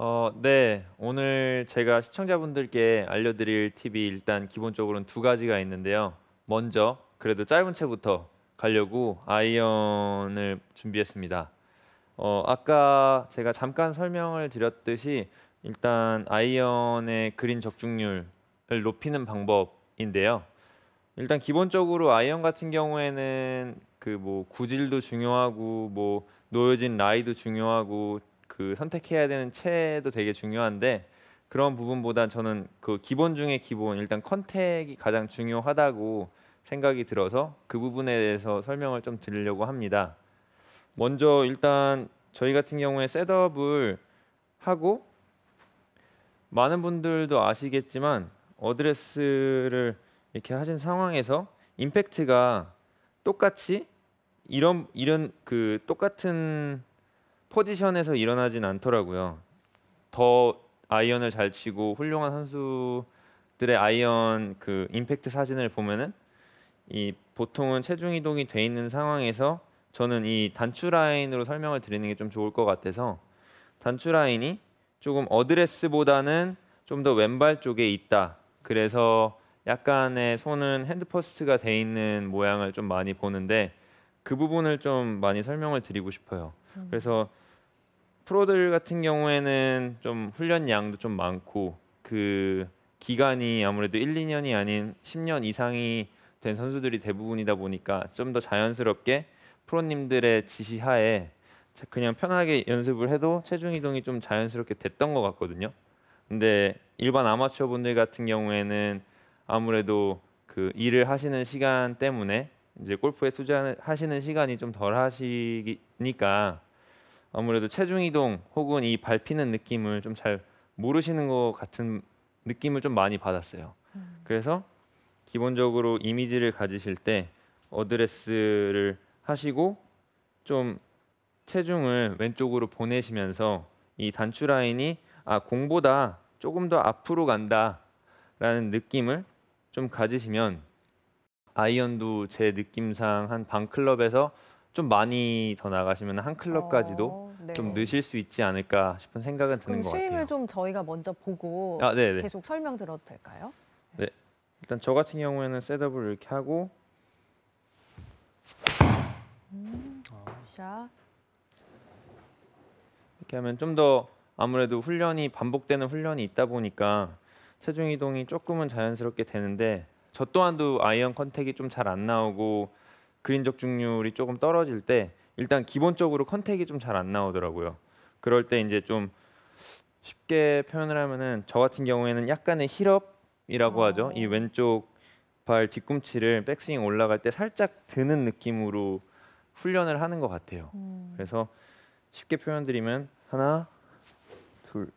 어, 네. 오늘 제가 시청자분들께 알려드릴 팁이 일단 기본적으로는 두 가지가 있는데요. 먼저 그래도 짧은 채부터 가려고 아이언을 준비했습니다. 어, 아까 제가 잠깐 설명을 드렸듯이 일단 아이언의 그린 적중률을 높이는 방법인데요. 일단 기본적으로 아이언 같은 경우에는 그 뭐 구질도 중요하고 뭐 놓여진 라이도 중요하고 그 선택해야 되는 채도 되게 중요한데 그런 부분보다 저는 그 기본 중에 기본 일단 컨택이 가장 중요하다고 생각이 들어서 그 부분에 대해서 설명을 좀 드리려고 합니다. 먼저 일단 저희 같은 경우에 셋업을 하고 많은 분들도 아시겠지만 어드레스를 이렇게 하신 상황에서 임팩트가 똑같이 이런 이런 그 똑같은 포지션에서 일어나진 않더라고요. 더 아이언을 잘 치고 훌륭한 선수들의 아이언 그 임팩트 사진을 보면은 이 보통은 체중 이동이 돼 있는 상황에서 저는 이 단추 라인으로 설명을 드리는 게 좀 좋을 것 같아서 단추 라인이 조금 어드레스보다는 좀 더 왼발 쪽에 있다. 그래서 약간의 손은 핸드퍼스트가 돼 있는 모양을 좀 많이 보는데 그 부분을 좀 많이 설명을 드리고 싶어요. 음. 그래서 프로들 같은 경우에는 좀 훈련 양도 좀 많고 그 기간이 아무래도 1, 2년이 아닌 10년 이상이 된 선수들이 대부분이다 보니까 좀 더 자연스럽게 프로님들의 지시하에 그냥 편하게 연습을 해도 체중 이동이 좀 자연스럽게 됐던 것 같거든요. 근데 일반 아마추어 분들 같은 경우에는 아무래도 그 일을 하시는 시간 때문에 이제 골프에 투자하시는 시간이 좀 덜 하시니까 아무래도 체중 이동 혹은 이 밟히는 느낌을 좀 잘 모르시는 것 같은 느낌을 좀 많이 받았어요. 음. 그래서 기본적으로 이미지를 가지실 때 어드레스를 하시고 좀 체중을 왼쪽으로 보내시면서 이 단추 라인이 아 공보다 조금 더 앞으로 간다라는 느낌을 좀 가지시면 아이언도 제 느낌상 한 반클럽에서 좀 많이 더 나가시면 한 클럽까지도 어, 네. 좀 넣으실 수 있지 않을까 싶은 생각은 드는 것 같아요. 스윙을 좀 저희가 먼저 보고 아, 네, 네. 계속 설명 들어도 될까요? 네. 일단 저 같은 경우에는 셋업을 이렇게 하고 이렇게 하면 좀 더 아무래도 훈련이 반복되는 훈련이 있다 보니까 체중 이동이 조금은 자연스럽게 되는데 저 또한도 아이언 컨택이 좀 잘 안 나오고 그린 적중률이 조금 떨어질 때 일단 기본적으로 컨택이 좀 잘 안 나오더라고요. 그럴 때 이제 좀 쉽게 표현을 하면은 저 같은 경우에는 약간의 힐업이라고 하죠. 이 어. 왼쪽 발 뒤꿈치를 백스윙 올라갈 때 살짝 드는 느낌으로 훈련을 하는 것 같아요. 음. 그래서 쉽게 표현드리면 하나, 둘.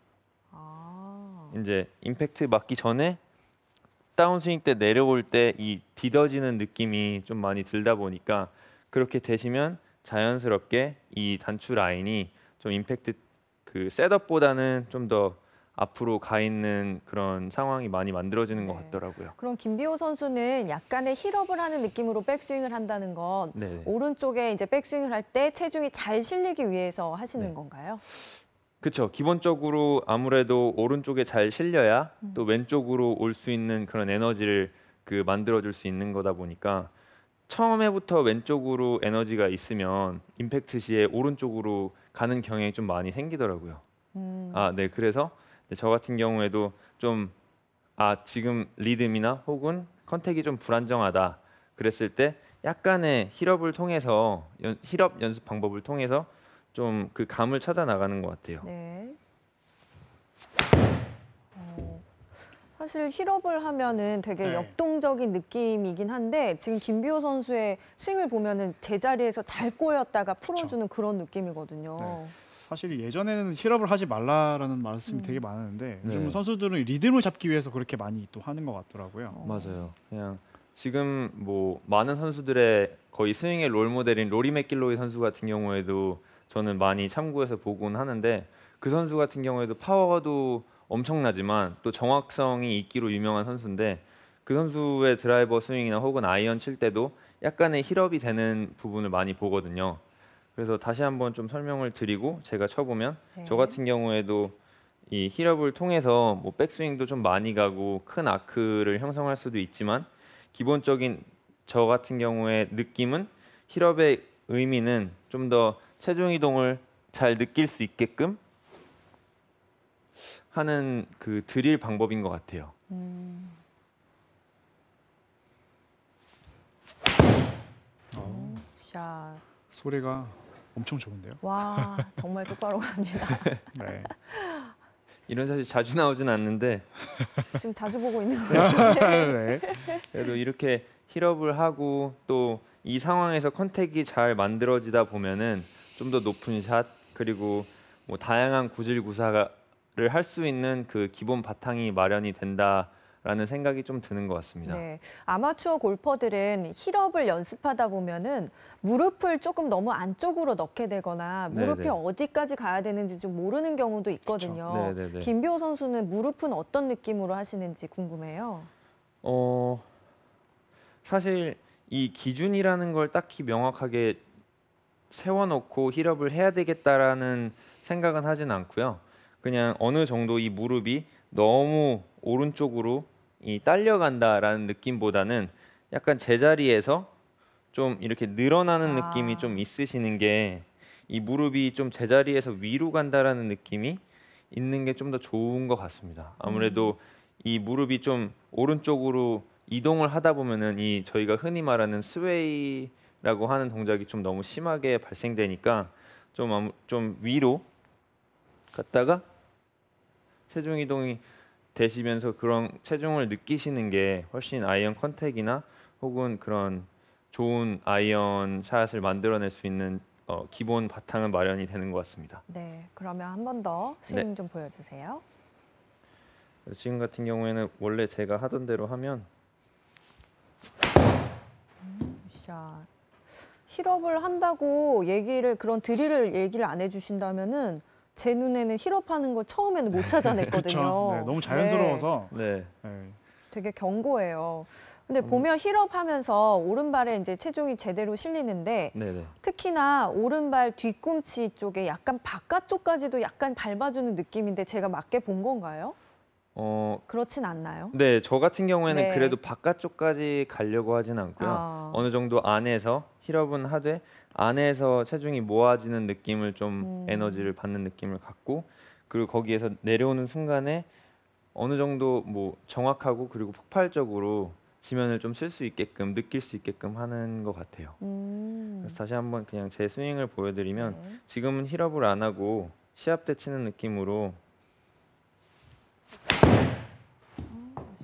아. 이제 임팩트 맞기 전에 다운스윙 때 내려올 때이 디뎌지는 느낌이 좀 많이 들다 보니까 그렇게 되시면 자연스럽게 이 단추 라인이 좀 임팩트 그 셋업보다는 좀 더 앞으로 가 있는 그런 상황이 많이 만들어지는 것 네. 같더라고요. 그럼 김비호 선수는 약간의 힐업을 하는 느낌으로 백스윙을 한다는 건 네. 오른쪽에 이제 백스윙을 할 때 체중이 잘 실리기 위해서 하시는 네. 건가요? 그렇죠. 기본적으로 아무래도 오른쪽에 잘 실려야 음. 또 왼쪽으로 올 수 있는 그런 에너지를 그 만들어줄 수 있는 거다 보니까 처음에부터 왼쪽으로 에너지가 있으면 임팩트 시에 오른쪽으로 가는 경향이 좀 많이 생기더라고요. 음. 아, 네. 그래서 저 같은 경우에도 좀 아, 지금 리듬이나 혹은 컨택이 좀 불안정하다. 그랬을 때 약간의 힐업을 통해서 연, 힐업 연습 방법을 통해서 좀그 감을 찾아 나가는 것 같아요. 네. 어, 사실 실업을 하면은 되게 네. 역동적인 느낌이긴 한데 지금 김비호 선수의 스윙을 보면은 제자리에서 잘 꼬였다가 풀어주는 그런 느낌이거든요. 네. 사실 예전에는 힐업을 하지 말라라는 말씀이 음. 되게 많았는데 네. 요즘 선수들은 리듬을 잡기 위해서 그렇게 많이 또 하는 것 같더라고요. 어. 맞아요. 그냥 지금 뭐 많은 선수들의 거의 스윙의 롤 모델인 로리 맥길로이 선수 같은 경우에도 저는 많이 참고해서 보곤 하는데 그 선수 같은 경우에도 파워도 엄청나지만 또 정확성이 있기로 유명한 선수인데 그 선수의 드라이버 스윙이나 혹은 아이언 칠 때도 약간의 힐업이 되는 부분을 많이 보거든요. 그래서 다시 한번 좀 설명을 드리고 제가 쳐보면 네. 저 같은 경우에도 이 힐업을 통해서 뭐 백스윙도 좀 많이 가고 큰 아크를 형성할 수도 있지만 기본적인 저 같은 경우의 느낌은 힐업의 의미는 좀더 체중 이동을 잘 느낄 수 있게끔 하는 그 드릴 방법인 것 같아요. 음. 오, 샷. 소리가 엄청 좋은데요? 와 정말 똑바로 갑니다. 네. 이런 사실 자주 나오진 않는데 지금 자주 보고 있는 거예요. 네. 그래도 이렇게 힐업을 하고 또 이 상황에서 컨택이 잘 만들어지다 보면은 좀더 높은 샷 그리고 뭐 다양한 구질 구사를 할 수 있는 그 기본 바탕이 마련이 된다. 라는 생각이 좀 드는 것 같습니다. 네, 아마추어 골퍼들은 힐업을 연습하다 보면은 무릎을 조금 너무 안쪽으로 넣게 되거나 무릎이 네네. 어디까지 가야 되는지 좀 모르는 경우도 있거든요. 김비호 선수는 무릎은 어떤 느낌으로 하시는지 궁금해요. 어, 사실 이 기준이라는 걸 딱히 명확하게 세워놓고 힐업을 해야 되겠다라는 생각은 하진 않고요. 그냥 어느 정도 이 무릎이 너무 오른쪽으로 이 딸려간다라는 느낌보다는 약간 제자리에서 좀 이렇게 늘어나는 아. 느낌이 좀 있으시는 게 이 무릎이 좀 제자리에서 위로 간다라는 느낌이 있는 게 좀 더 좋은 것 같습니다. 아무래도 음. 이 무릎이 좀 오른쪽으로 이동을 하다 보면은 이 저희가 흔히 말하는 스웨이 라고 하는 동작이 좀 너무 심하게 발생되니까 좀, 좀 위로 갔다가 체중 이동이 되시면서 그런 체중을 느끼시는 게 훨씬 아이언 컨택이나 혹은 그런 좋은 아이언 샷을 만들어낼 수 있는 어, 기본 바탕은 마련이 되는 것 같습니다. 네, 그러면 한번더 스윙 네. 좀 보여주세요. 지금 같은 경우에는 원래 제가 하던 대로 하면 음, 샷. 실업을 한다고 얘기를 그런 드릴을 얘기를 안 해주신다면은 제 눈에는 실업하는 거 처음에는 못 네. 찾아냈거든요. 네, 너무 자연스러워서 네. 네. 되게 견고해요 근데 음. 보면 힐업하면서 오른발에 이제 체중이 제대로 실리는데 네네. 네. 특히나 오른발 뒤꿈치 쪽에 약간 바깥쪽까지도 약간 밟아주는 느낌인데 제가 맞게 본 건가요? 어 그렇진 않나요? 네, 저 같은 경우에는 네. 그래도 바깥쪽까지 가려고 하진 않고요. 아... 어느 정도 안에서 히럽은 하되 안에서 체중이 모아지는 느낌을 좀 음. 에너지를 받는 느낌을 갖고 그리고 거기에서 내려오는 순간에 어느 정도 뭐 정확하고 그리고 폭발적으로 지면을 좀 쓸 수 있게끔 느낄 수 있게끔 하는 것 같아요. 음. 그래서 다시 한번 그냥 제 스윙을 보여드리면 네. 지금은 힐업을 안 하고 시합 때 치는 느낌으로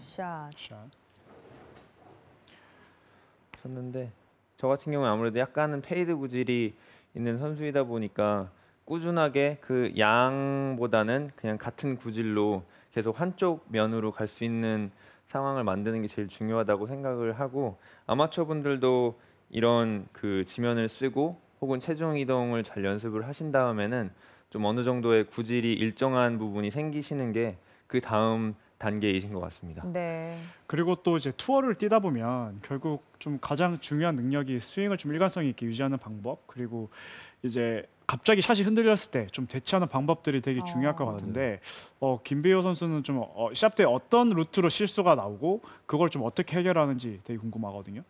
샷. 샷. 쳤는데 저 같은 경우는 아무래도 약간은 페이드 구질이 있는 선수이다 보니까 꾸준하게 그 양보다는 그냥 같은 구질로 계속 한쪽 면으로 갈 수 있는 상황을 만드는 게 제일 중요하다고 생각을 하고 아마추어 분들도 이런 그 지면을 쓰고 혹은 체중 이동을 잘 연습을 하신 다음에는 좀 어느 정도의 구질이 일정한 부분이 생기시는 게 그 다음 단계이신 것 같습니다. 네. 그리고 또 이제 투어를 뛰다 보면 결국 좀 가장 중요한 능력이 스윙을 좀 일관성 있게 유지하는 방법 그리고 이제 갑자기 샷이 흔들렸을 때 좀 대처하는 방법들이 되게 중요할 것 어. 같은데 어, 김배호 선수는 좀 어, 시때 어떤 루트로 실수가 나오고 그걸 좀 어떻게 해결하는지 되게 궁금하거든요.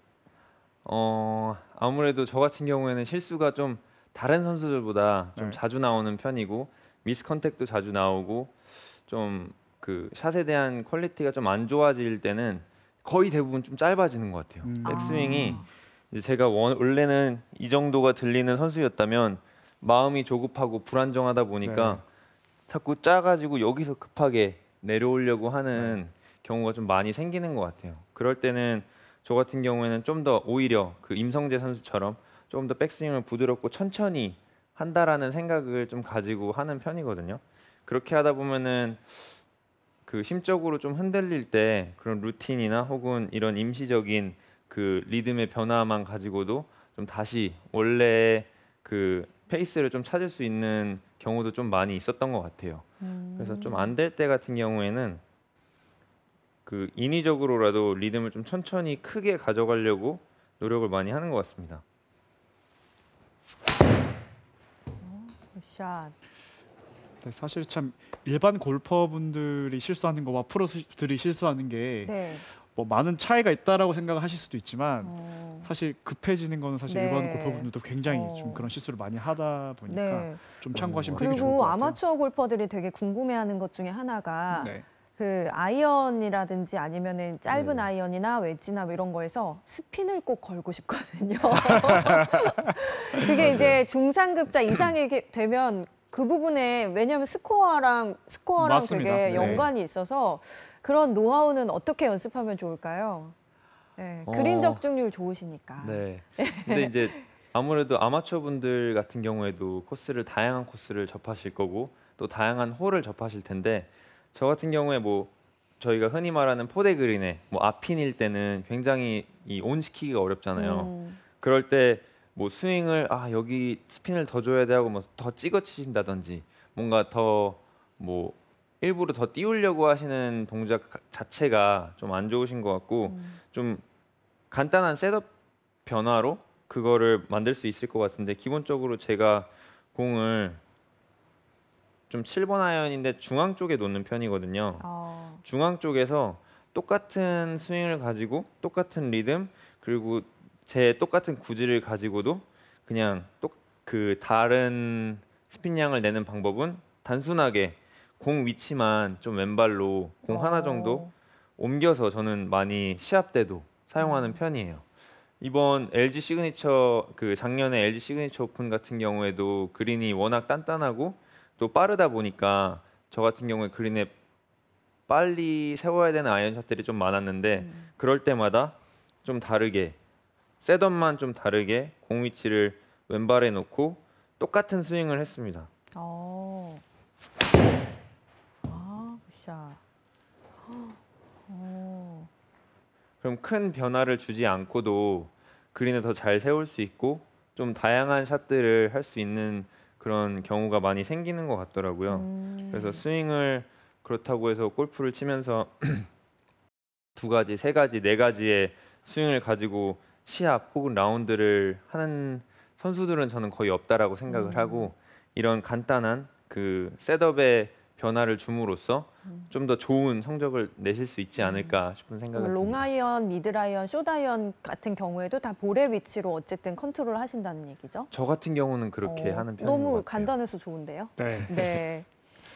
어 아무래도 저 같은 경우에는 실수가 좀 다른 선수들보다 좀 네. 자주 나오는 편이고 미스 컨택도 자주 나오고 좀그 샷에 대한 퀄리티가 좀 안 좋아질 때는 거의 대부분 좀 짧아지는 것 같아요. 음. 백스윙이 아. 이제 제가 원, 원래는 이 정도가 들리는 선수였다면 마음이 조급하고 불안정하다 보니까 네. 자꾸 짜가지고 여기서 급하게 내려오려고 하는 네. 경우가 좀 많이 생기는 것 같아요. 그럴 때는 저 같은 경우에는 좀 더 오히려 그 임성재 선수처럼 조더 백스윙을 부드럽고 천천히 한다라는 생각을 좀 가지고 하는 편이거든요. 그렇게 하다 보면은 그 심적으로 좀 흔들릴 때 그런 루틴이나 혹은 이런 임시적인 그 리듬의 변화만 가지고도 좀 다시 원래 그 페이스를 좀 찾을 수 있는 경우도 좀 많이 있었던 것 같아요. 음. 그래서 좀 안 될 때 같은 경우에는 그 인위적으로라도 리듬을 좀 천천히 크게 가져가려고 노력을 많이 하는 것 같습니다. 어, 샷. 같아요. 사실 참 일반 골퍼분들이 실수하는 거와 프로들이 실수하는 게 네. 뭐 많은 차이가 있다라고 생각을 하실 수도 있지만 어... 사실 급해지는 거는 사실 네. 일반 골퍼분들도 굉장히 어... 좀 그런 실수를 많이 하다 보니까 네. 좀 참고하시면 되게 좋을 것 같아요. 그리고 아마추어 골퍼들이 되게 궁금해하는 것 중에 하나가 네. 그 아이언이라든지 아니면은 짧은 네. 아이언이나 웨지나 뭐 이런 거에서 스핀을 꼭 걸고 싶거든요. 그게 이제 네. 중상급자 이상이 되면 그 부분에 왜냐하면 스코어랑 스코어랑 맞습니다. 되게 네. 연관이 네. 있어서 그런 노하우는 어떻게 연습하면 좋을까요? 네, 그린 어... 적중률 좋으시니까. 네. 근데 이제 아무래도 아마추어 분들 같은 경우에도 코스를 다양한 코스를 접하실 거고 또 다양한 홀을 접하실 텐데 저 같은 경우에 뭐 저희가 흔히 말하는 포대 그린에 뭐 앞핀일 때는 굉장히 이온 시키기가 어렵잖아요. 음. 그럴 때뭐 스윙을 아 여기 스핀을 더 줘야 돼 하고 뭐 더 찍어 치신다든지 뭔가 더 뭐 일부러 더 띄우려고 하시는 동작 자체가 좀 안 좋으신 것 같고 음. 좀 간단한 셋업 변화로 그거를 만들 수 있을 것 같은데 기본적으로 제가 공을 좀 7번 아이언인데 중앙 쪽에 놓는 편이거든요. 어. 중앙 쪽에서 똑같은 스윙을 가지고 똑같은 리듬 그리고 제 똑같은 구질을 가지고도 그냥 또 그 다른 스핀 양을 내는 방법은 단순하게 공 위치만 좀 왼발로 공 하나 정도 어. 옮겨서 저는 많이 시합 때도 사용하는 음. 편이에요. 이번 LG 시그니처 그 작년에 LG 시그니처 오픈 같은 경우에도 그린이 워낙 단단하고 또 빠르다 보니까 저 같은 경우에 그린에 빨리 세워야 되는 아이언 샷들이 좀 많았는데 음. 그럴 때마다 좀 다르게 셋업만 좀 다르게 공 위치를 왼발에 놓고 똑같은 스윙을 했습니다. 어. 아, 굿샷. 어. 그럼 큰 변화를 주지 않고도 그린을 더 잘 세울 수 있고 좀 다양한 샷들을 할 수 있는 그런 경우가 많이 생기는 것 같더라고요. 음. 그래서 스윙을 그렇다고 해서 골프를 치면서 두 가지, 세 가지, 네 가지의 스윙을 가지고 시합 혹은 라운드를 하는 선수들은 저는 거의 없다라고 생각을 음. 하고 이런 간단한 그 셋업의 변화를 줌으로써 음. 좀더 좋은 성적을 내실 수 있지 음. 않을까 싶은 생각을 롱아이언, 미드라이언, 쇼다이언 같은 경우에도 다 볼의 위치로 어쨌든 컨트롤 하신다는 얘기죠? 저 같은 경우는 그렇게 어, 하는 편인 너무 간단해서 좋은데요? 네. 네.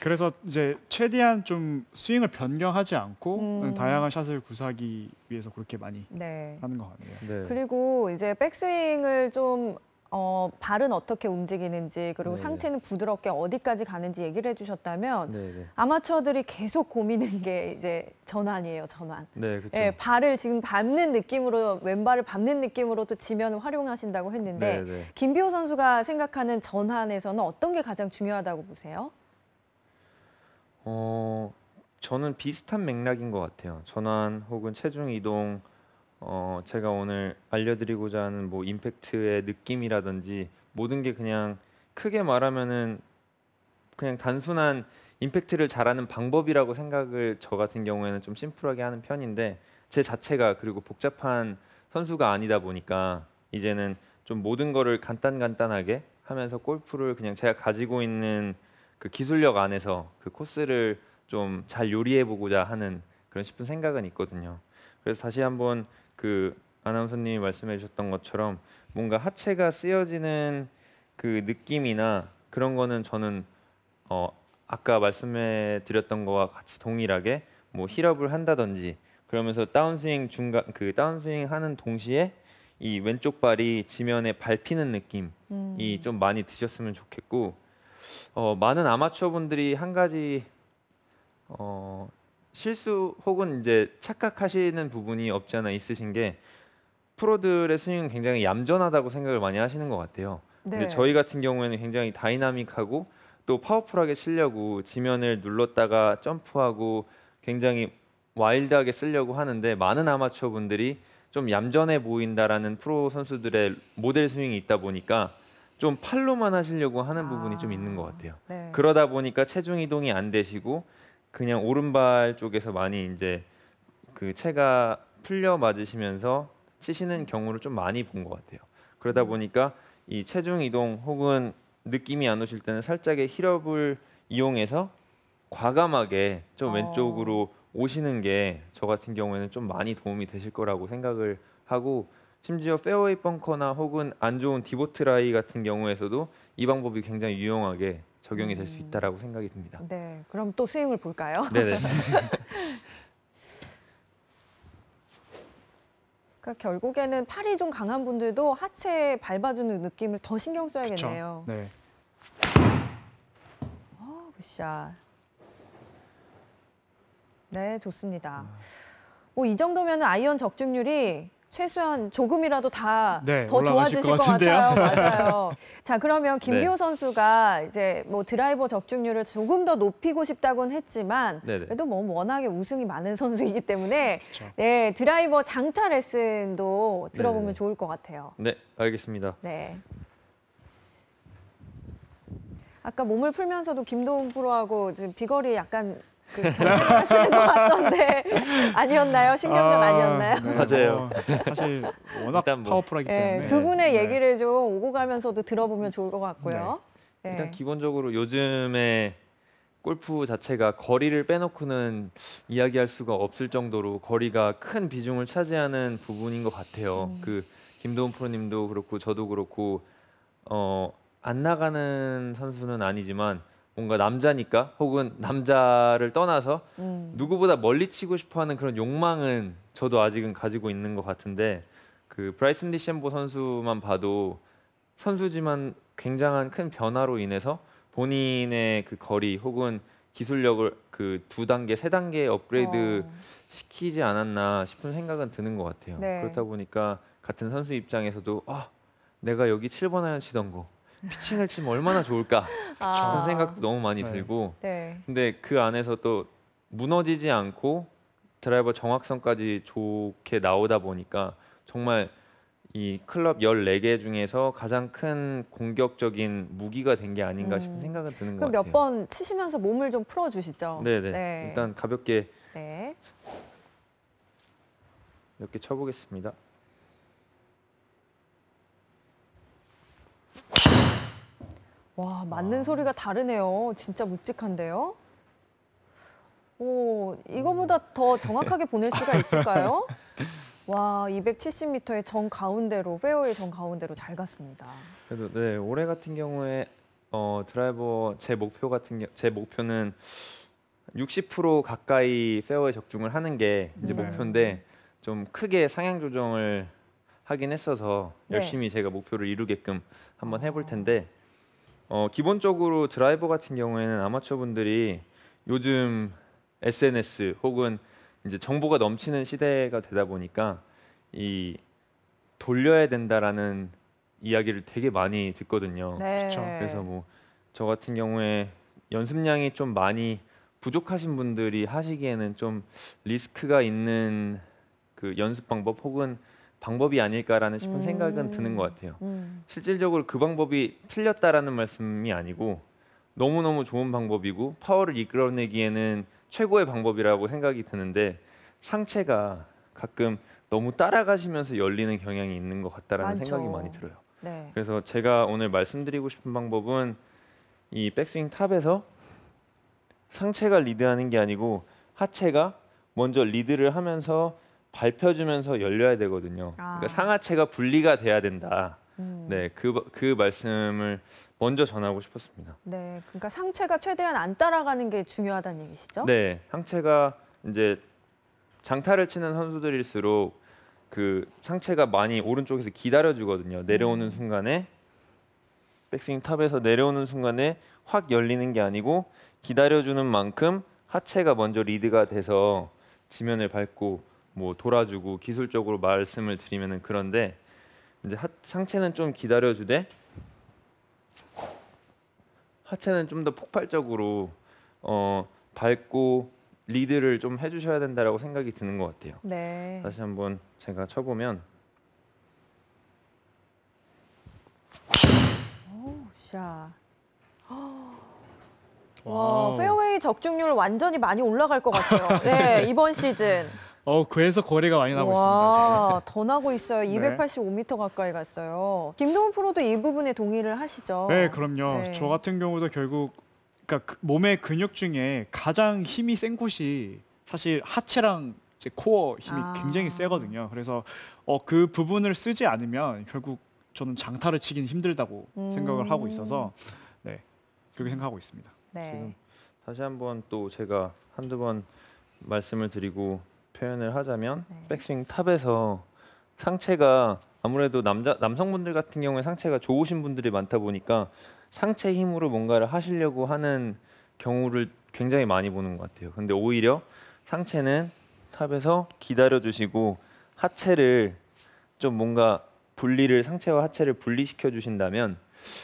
그래서 이제 최대한 좀 스윙을 변경하지 않고 음. 다양한 샷을 구사하기 위해서 그렇게 많이 네. 하는 것 같네요. 네. 그리고 이제 백스윙을 좀 어, 발은 어떻게 움직이는지 그리고 네. 네. 상체는 부드럽게 어디까지 가는지 얘기를 해주셨다면 네, 네. 아마추어들이 계속 고민인 게 이제 전환이에요 전환. 네, 그렇죠. 예, 발을 지금 밟는 느낌으로 왼발을 밟는 느낌으로 또 지면을 활용하신다고 했는데 김비호 선수가 생각하는 전환에서는 어떤 게 가장 중요하다고 보세요? 어, 저는 비슷한 맥락인 것 같아요. 전환 혹은 체중 이동 어, 제가 오늘 알려드리고자 하는 뭐 임팩트의 느낌이라든지 모든 게 그냥 크게 말하면은 그냥 단순한 임팩트를 잘하는 방법이라고 생각을 저 같은 경우에는 좀 심플하게 하는 편인데 제 자체가 그리고 복잡한 선수가 아니다 보니까 이제는 좀 모든 거를 간단간단하게 하면서 골프를 그냥 제가 가지고 있는 그 기술력 안에서 그 코스를 좀 잘 요리해 보고자 하는 그런 싶은 생각은 있거든요. 그래서 다시 한번 그 아나운서님이 말씀해 주셨던 것처럼 뭔가 하체가 쓰여지는 그 느낌이나 그런 거는 저는 어 아까 말씀해 드렸던 거와 같이 동일하게 뭐 힐업을 한다든지 그러면서 다운스윙 중간 그 다운스윙 하는 동시에 이 왼쪽 발이 지면에 밟히는 느낌이 음. 좀 많이 드셨으면 좋겠고 어, 많은 아마추어분들이 한 가지 어, 실수 혹은 이제 착각하시는 부분이 없지 않아 있으신 게 프로들의 스윙은 굉장히 얌전하다고 생각을 많이 하시는 것 같아요. 네. 근데 저희 같은 경우에는 굉장히 다이나믹하고 또 파워풀하게 치려고 지면을 눌렀다가 점프하고 굉장히 와일드하게 쓰려고 하는데 많은 아마추어분들이 좀 얌전해 보인다라는 프로 선수들의 모델 스윙이 있다 보니까 좀 팔로만 하시려고 하는 부분이 좀 아, 있는 것 같아요. 네. 그러다 보니까 체중 이동이 안 되시고 그냥 오른발 쪽에서 많이 이제 그 체가 풀려 맞으시면서 치시는 경우를 좀 많이 본 것 같아요. 그러다 음. 보니까 이 체중 이동 혹은 느낌이 안 오실 때는 살짝의 힐업을 이용해서 과감하게 좀 어. 왼쪽으로 오시는 게 저 같은 경우에는 좀 많이 도움이 되실 거라고 생각을 하고 심지어 페어웨이 벙커나 혹은 안 좋은 디보트라이 같은 경우에서도 이 방법이 굉장히 유용하게 적용이 될수 음. 있다라고 생각이 듭니다. 네, 그럼 또 스윙을 볼까요? 네. 그러니까 결국에는 팔이 좀 강한 분들도 하체에 밟아주는 느낌을 더 신경 써야겠네요. 그쵸? 네. 어, 굿샷. 네, 좋습니다. 아. 뭐이 정도면 아이언 적중률이 최소한 조금이라도 다더 네, 좋아지실 것, 것 같아요. 맞아요. 자 그러면 김비호 네. 선수가 이제 뭐 드라이버 적중률을 조금 더 높이고 싶다곤 했지만 네네. 네. 그래도 뭐 워낙에 우승이 많은 선수이기 때문에 그렇죠. 네 드라이버 장타 레슨도 들어보면 네네. 네, 네. 좋을 것 같아요. 네 알겠습니다. 네. 아까 몸을 풀면서도 김도훈 프로하고 비거리 약간 그 경쟁하시는 것 같던데 아니었나요? 신경전 아, 아니었나요? 아, 네, 맞아요. 뭐 사실 워낙 뭐, 파워풀하기 예, 때문에 두 분의 네. 얘기를 좀 오고 가면서도 들어보면 좋을 것 같고요. 네. 예. 일단 기본적으로 요즘에 골프 자체가 거리를 빼놓고는 이야기할 수가 없을 정도로 거리가 큰 비중을 차지하는 부분인 것 같아요. 음. 그 김도훈 프로님도 그렇고 저도 그렇고 어, 안 나가는 선수는 아니지만 뭔가 남자니까 혹은 남자를 떠나서 음. 누구보다 멀리 치고 싶어하는 그런 욕망은 저도 아직은 가지고 있는 것 같은데 그 브라이슨 디시엠보 선수만 봐도 선수지만 굉장한 큰 변화로 인해서 본인의 그 거리 혹은 기술력을 그 두 단계 세 단계 업그레이드 어. 시키지 않았나 싶은 생각은 드는 것 같아요. 네. 그렇다 보니까 같은 선수 입장에서도 아 내가 여기 7번 하연 치던 거 피칭을 치면 얼마나 좋을까 그런 아. 생각도 너무 많이 네. 들고 네. 근데 그 안에서 또 무너지지 않고 드라이버 정확성까지 좋게 나오다 보니까 정말 이 클럽 14개 중에서 가장 큰 공격적인 무기가 된 게 아닌가 싶은 음. 생각은 드는 것 같아요. 몇번 치시면서 몸을 좀 풀어주시죠. 네네. 네. 네. 일단 가볍게 네. 몇개 쳐보겠습니다. 와, 맞는 와. 소리가 다르네요. 진짜 묵직한데요? 오, 이거보다 음. 더 정확하게 보낼 수가 있을까요? 와, 270m의 정 가운데로, 페어의 정 가운데로 잘 갔습니다. 그래도 네, 올해 같은 경우에 어, 드라이버 제 목표 같은 제 목표는 60% 가까이 페어에 적중을 하는 게 이제 네. 목표인데 좀 크게 상향 조정을 하긴 했어서 네. 열심히 네. 제가 목표를 이루게끔 한번 해볼 아. 텐데 어, 기본적으로 드라이버 같은 경우에는 아마추어분들이 요즘 SNS 혹은 이제 정보가 넘치는 시대가 되다 보니까 이 돌려야 된다라는 이야기를 되게 많이 듣거든요. 네. 그래서 뭐 저 같은 경우에 연습량이 좀 많이 부족하신 분들이 하시기에는 좀 리스크가 있는 그 연습 방법 혹은 방법이 아닐까라는 싶은 음. 생각은 드는 것 같아요. 음, 음. 실질적으로 그 방법이 틀렸다라는 말씀이 아니고 너무너무 좋은 방법이고 파워를 이끌어내기에는 최고의 방법이라고 생각이 드는데 상체가 가끔 너무 따라가시면서 열리는 경향이 있는 것 같다라는 많죠. 생각이 많이 들어요. 네. 그래서 제가 오늘 말씀드리고 싶은 방법은 이 백스윙 탑에서 상체가 리드하는 게 아니고 하체가 먼저 리드를 하면서 밟혀주면서 열려야 되거든요. 아. 그러니까 상하체가 분리가 돼야 된다. 음. 네, 그, 그 말씀을 먼저 전하고 싶었습니다. 네, 그러니까 상체가 최대한 안 따라가는 게 중요하다는 얘기시죠? 네, 상체가 이제 장타를 치는 선수들일수록 그 상체가 많이 오른쪽에서 기다려주거든요. 내려오는 음. 순간에 백스윙 탑에서 내려오는 순간에 확 열리는 게 아니고 기다려주는 만큼 하체가 먼저 리드가 돼서 지면을 밟고 뭐 돌아주고 기술적으로 말씀을 드리면은 그런데 이제 하, 상체는 좀 기다려주되 하체는 좀 더 폭발적으로 어, 밟고 리드를 좀 해주셔야 된다라고 생각이 드는 것 같아요. 네. 다시 한번 제가 쳐보면 오샤. 와 페어웨이 적중률 완전히 많이 올라갈 것 같아요. 네 이번 시즌. 어, 그에서 거래가 많이 나고 와, 있습니다. 저더 나고 있어요. 285m 가까이 갔어요. 김동훈 프로도 이 부분에 동의를 하시죠? 네, 그럼요. 네. 저 같은 경우도 결국 그러니까 그 몸의 근육 중에 가장 힘이 센 곳이 사실 하체랑 이제 코어 힘이 아. 굉장히 세거든요. 그래서 어, 그 부분을 쓰지 않으면 결국 저는 장타를 치긴 힘들다고 음. 생각을 하고 있어서 음. 네, 그렇게 생각하고 있습니다. 네. 지금 다시 한번 또 제가 한두 번 말씀을 드리고 표현을 하자면 네. 백스윙 탑에서 상체가 아무래도 남자 남성분들 같은 경우에 상체가 좋으신 분들이 많다 보니까 상체 힘으로 뭔가를 하시려고 하는 경우를 굉장히 많이 보는 것 같아요. 근데 오히려 상체는 탑에서 기다려 주시고 하체를 좀 뭔가 분리를 상체와 하체를 분리시켜 주신다면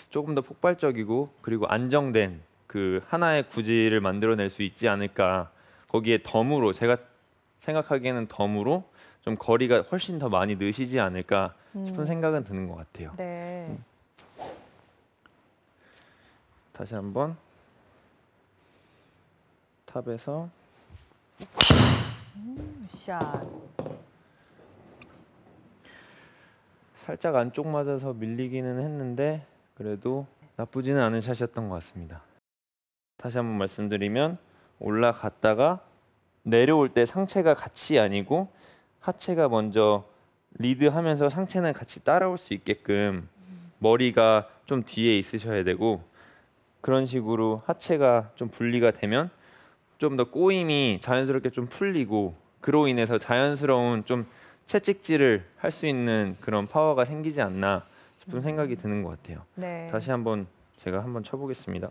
조금 더 폭발적이고 그리고 안정된 그 하나의 구질을 만들어낼 수 있지 않을까 거기에 덤으로 제가 생각하기에는 덤으로 좀 거리가 훨씬 더 많이 느시지 않을까 싶은 음. 생각은 드는 것 같아요. 네. 음. 다시 한번 탑에서 음, 샷. 살짝 안쪽 맞아서 밀리기는 했는데 그래도 나쁘지는 않은 샷이었던 것 같습니다. 다시 한번 말씀드리면 올라갔다가 내려올 때 상체가 같이 아니고 하체가 먼저 리드하면서 상체는 같이 따라올 수 있게끔 머리가 좀 뒤에 있으셔야 되고 그런 식으로 하체가 좀 분리가 되면 좀 더 꼬임이 자연스럽게 좀 풀리고 그로 인해서 자연스러운 좀 채찍질을 할 수 있는 그런 파워가 생기지 않나 싶은 생각이 드는 것 같아요. 네. 다시 한번 제가 한번 쳐보겠습니다.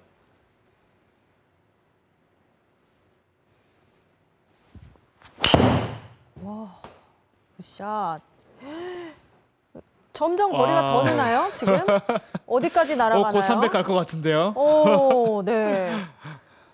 굿샷. 점점 거리가 와. 더 아. 느나요, 지금? 어디까지 어, 날아가나요? 어, 곧300 갈 것 같은데요? 오, 네.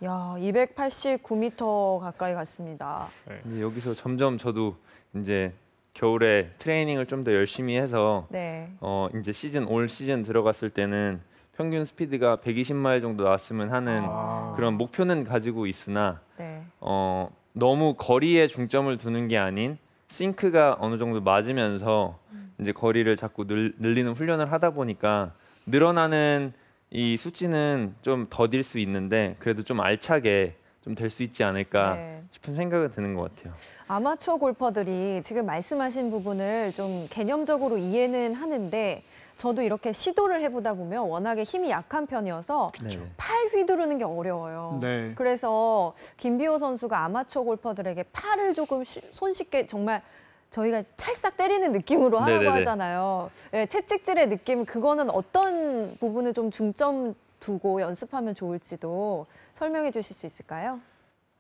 야, 289m 가까이 갔습니다. 네. 여기서 점점 저도 이제 겨울에 트레이닝을 좀 더 열심히 해서 네. 어, 이제 시즌 올 시즌 들어갔을 때는 평균 스피드가 120마일 정도 나왔으면 하는 아. 그런 목표는 가지고 있으나 네. 어, 너무 거리에 중점을 두는 게 아닌 싱크가 어느 정도 맞으면서 음. 이제 거리를 자꾸 늘, 늘리는 훈련을 하다 보니까 늘어나는 이 수치는 좀 더딜 수 있는데 그래도 좀 알차게 좀 될 수 있지 않을까 네. 싶은 생각이 드는 것 같아요. 아마추어 골퍼들이 지금 말씀하신 부분을 좀 개념적으로 이해는 하는데 저도 이렇게 시도를 해보다 보면 워낙에 힘이 약한 편이어서 네. 팔 휘두르는 게 어려워요. 네. 그래서 김비호 선수가 아마추어 골퍼들에게 팔을 조금 쉬, 손쉽게 정말 저희가 찰싹 때리는 느낌으로 하라고 네네네. 하잖아요. 네, 채찍질의 느낌 그거는 어떤 부분을 좀 중점 두고 연습하면 좋을지도 설명해 주실 수 있을까요?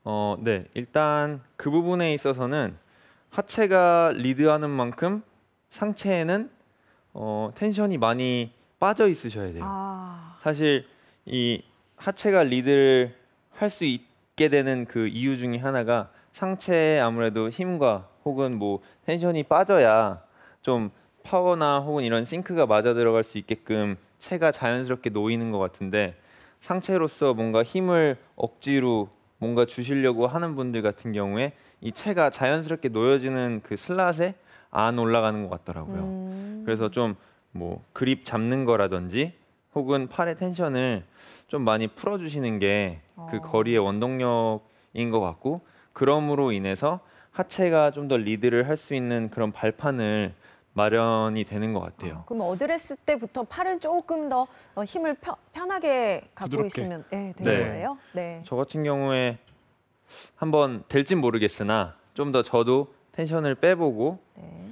어, 네. 일단 그 부분에 있어서는 하체가 리드하는 만큼 상체에는 어, 텐션이 많이 빠져 있으셔야 돼요. 아. 사실 이 하체가 리드를 할 수 있게 되는 그 이유 중에 하나가 상체에 아무래도 힘과 혹은 뭐 텐션이 빠져야 좀 파워나 혹은 이런 싱크가 맞아 들어갈 수 있게끔 체가 자연스럽게 놓이는 것 같은데 상체로서 뭔가 힘을 억지로 뭔가 주시려고 하는 분들 같은 경우에 이 체가 자연스럽게 놓여지는 그 슬롯에 안 올라가는 것 같더라고요. 음. 그래서 좀 뭐 그립 잡는 거라든지 혹은 팔의 텐션을 좀 많이 풀어주시는 게그 어. 거리의 원동력인 것 같고 그럼으로 인해서 하체가 좀 더 리드를 할 수 있는 그런 발판을 마련이 되는 것 같아요. 아, 그럼 어드레스 때부터 팔은 조금 더 어, 힘을 펴, 편하게 갖고 부드럽게. 있으면 예, 네, 되는 거예요? 네. 저 같은 경우에 한번 될진 모르겠으나 좀 더 저도 텐션을 빼보고 네.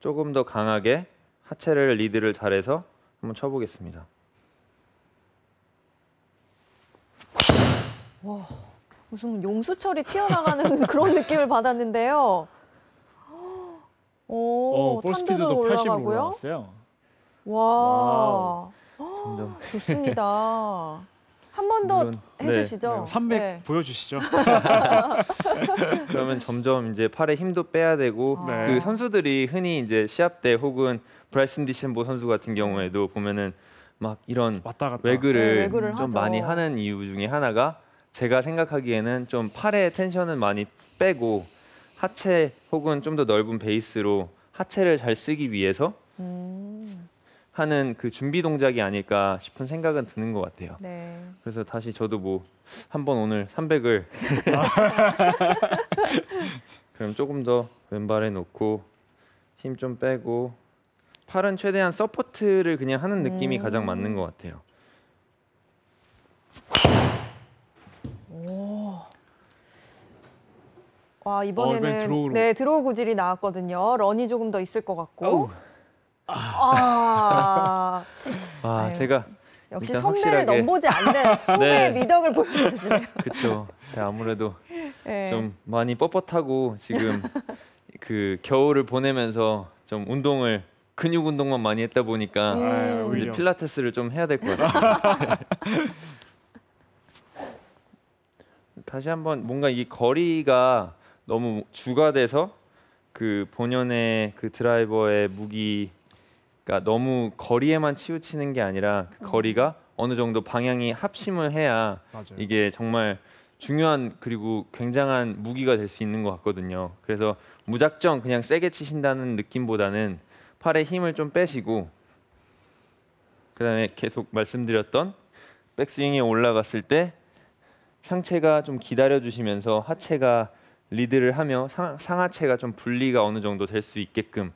조금 더 강하게 하체를 리드를 잘해서 한번 쳐보겠습니다. 와, 무슨 용수철이 튀어나가는 그런 느낌을 받았는데요. 오, 어, 어 볼 스피드도 80으로 올라갔어요. 와, 와. 점점. 좋습니다. 한번더 네. 해주시죠. 300 네. 보여주시죠. 그러면 점점 이제 팔에 힘도 빼야 되고 아. 네. 그 선수들이 흔히 이제 시합 때 혹은 브라이슨 디셴보 선수 같은 경우에도 보면은 막 이런 왔다 갔다. 외그를, 네, 외그를 좀 하죠. 많이 하는 이유 중에 하나가 제가 생각하기에는 좀 팔에 텐션은 많이 빼고 하체 혹은 좀 더 넓은 베이스로 하체를 잘 쓰기 위해서 하는 그 준비 동작이 아닐까 싶은 생각은 드는 것 같아요. 네. 그래서 다시 저도 뭐 한번 오늘 300을 그럼 조금 더 왼발에 놓고 힘 좀 빼고 팔은 최대한 서포트를 그냥 하는 느낌이 음. 가장 맞는 것 같아요. 와 이번에는 어, 드로우로. 네 드로우 구질이 나왔거든요. 런이 조금 더 있을 것 같고. 어우. 아. 아, 아 아유, 제가 역시 선배를 확실하게... 넘보지 않는 후배의 네. 미덕을 보여주시네요. 그렇죠. 아무래도 네. 좀 많이 뻣뻣하고 지금 그 겨울을 보내면서 좀 운동을 근육 운동만 많이 했다 보니까 음. 이제 필라테스를 좀 해야 될 것같습니 다시 한번 뭔가 이 거리가 너무 주가 돼서 그 본연의 그 드라이버의 무기 그러니까 너무 거리에만 치우치는 게 아니라 그 음. 거리가 어느 정도 방향이 합심을 해야 맞아요. 이게 정말 중요한 그리고 굉장한 무기가 될 수 있는 것 같거든요. 그래서 무작정 그냥 세게 치신다는 느낌보다는 팔에 힘을 좀 빼시고 그다음에 계속 말씀드렸던 백스윙에 올라갔을 때 상체가 좀 기다려 주시면서 하체가 리드를 하며 상, 하체가좀 분리가 어느 정도 될 수 있게끔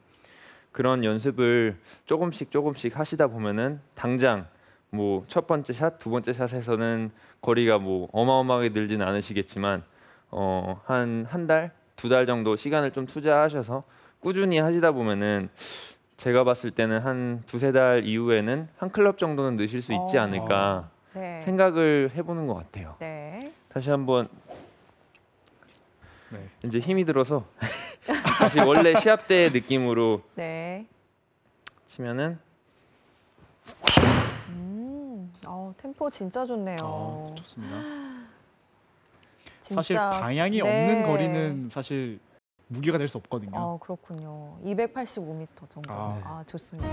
그런 연습을 조금씩 조금씩 하시다 보면은 당장 뭐 첫 번째 샷, 두 번째 샷에서는 거리가 뭐 어마어마하게 늘진 않으시겠지만 어 한 한 달, 두 달 정도 시간을 좀 투자하셔서 꾸준히 하시다 보면은 제가 봤을 때는 한 두세 달 이후에는 한 클럽 정도는 넣으실 수 있지 어. 않을까 네. 생각을 해보는 것 같아요. 네. 다시 한번 네. 이제 힘이 들어서 다시 원래 시합 때 느낌으로 네. 치면은 음, 어, 템포 진짜 좋네요. 어, 좋습니다. 사실 방향이 네. 없는 거리는 사실 무기가 될 수 없거든요. 아, 그렇군요. 285m 정도. 아, 네. 아 좋습니다.